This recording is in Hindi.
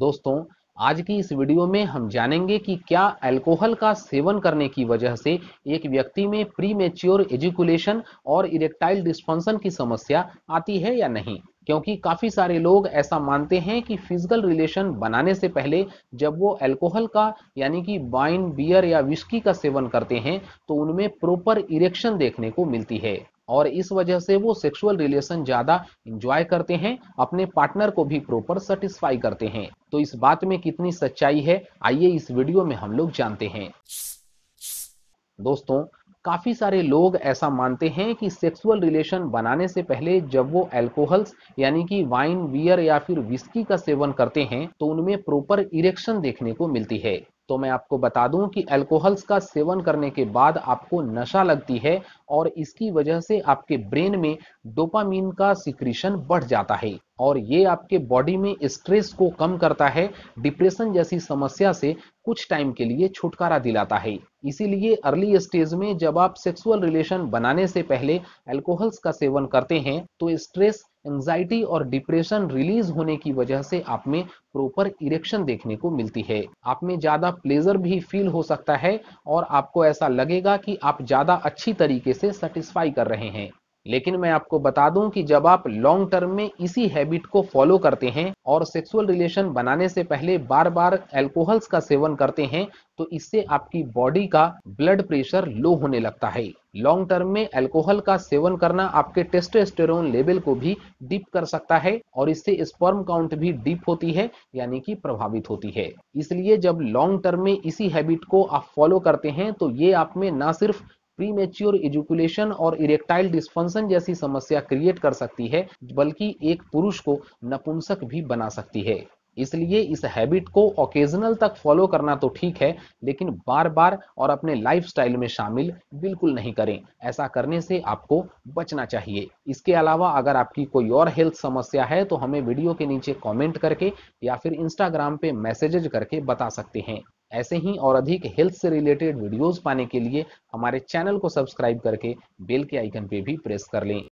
दोस्तों आज की इस वीडियो में हम जानेंगे कि क्या अल्कोहल का सेवन करने की वजह से एक व्यक्ति में प्री मेच्योर एजुकुलेशन और इरेक्टाइल डिस्फंक्शन की समस्या आती है या नहीं क्योंकि काफ़ी सारे लोग ऐसा मानते हैं कि फिजिकल रिलेशन बनाने से पहले जब वो अल्कोहल का यानी कि वाइन बियर या विस्की का सेवन करते हैं तो उनमें प्रॉपर इरेक्शन देखने को मिलती है और इस वजह से वो सेक्सुअल रिलेशन ज्यादा इंजॉय करते हैं अपने पार्टनर को भी प्रॉपर सेटिस्फाई करते हैं तो इस बात में कितनी सच्चाई है आइए इस वीडियो में हम लोग जानते हैं दोस्तों काफ़ी सारे लोग ऐसा मानते हैं कि सेक्सुअल रिलेशन बनाने से पहले जब वो एल्कोहल्स यानी कि वाइन बियर या फिर विस्की का सेवन करते हैं तो उनमें प्रॉपर इरेक्शन देखने को मिलती है तो मैं आपको बता दूं कि अल्कोहल्स का सेवन करने के बाद आपको नशा लगती है और इसकी वजह से आपके ब्रेन में डोपामीन का सिक्रीशन बढ़ जाता है और ये आपके बॉडी में स्ट्रेस को कम करता है डिप्रेशन जैसी समस्या से कुछ टाइम के लिए छुटकारा दिलाता है इसीलिए अर्ली स्टेज में जब आप सेक्सुअल रिलेशन बनाने से पहले अल्कोहल्स का सेवन करते हैं तो स्ट्रेस एंजाइटी और डिप्रेशन रिलीज होने की वजह से आप में प्रॉपर इरेक्शन देखने को मिलती है आप में ज़्यादा प्लेजर भी फील हो सकता है और आपको ऐसा लगेगा कि आप ज़्यादा अच्छी तरीके से सेटिस्फाई कर रहे हैं लेकिन मैं आपको बता दूं कि जब आप लॉन्ग टर्म में इसी हैबिट को फॉलो करते हैं और सेक्सुअल रिलेशन बनाने से पहले बार बार एल्कोहल्स का सेवन करते हैं तो इससे आपकी बॉडी का ब्लड प्रेशर लो होने लगता है लॉन्ग टर्म में अल्कोहल का सेवन करना आपके टेस्टोस्टेरोन लेवल को भी डीप कर सकता है और इससे स्पर्म काउंट भी डीप होती है यानी कि प्रभावित होती है इसलिए जब लॉन्ग टर्म में इसी हैबिट को आप फॉलो करते हैं तो ये आप में ना सिर्फ प्रीमेच्योर एजुकुलेशन और इरेक्टाइल डिस्फंक्शन जैसी समस्या क्रिएट कर सकती है बल्कि एक पुरुष को नपुंसक भी बना सकती है इसलिए इस हैबिट को ओकेजनल तक फॉलो करना तो ठीक है लेकिन बार बार और अपने लाइफस्टाइल में शामिल बिल्कुल नहीं करें ऐसा करने से आपको बचना चाहिए इसके अलावा अगर आपकी कोई और हेल्थ समस्या है तो हमें वीडियो के नीचे कमेंट करके या फिर इंस्टाग्राम पे मैसेजेज करके बता सकते हैं ऐसे ही और अधिक हेल्थ से रिलेटेड वीडियोस पाने के लिए हमारे चैनल को सब्सक्राइब करके बेल के आइकन पे भी प्रेस कर लें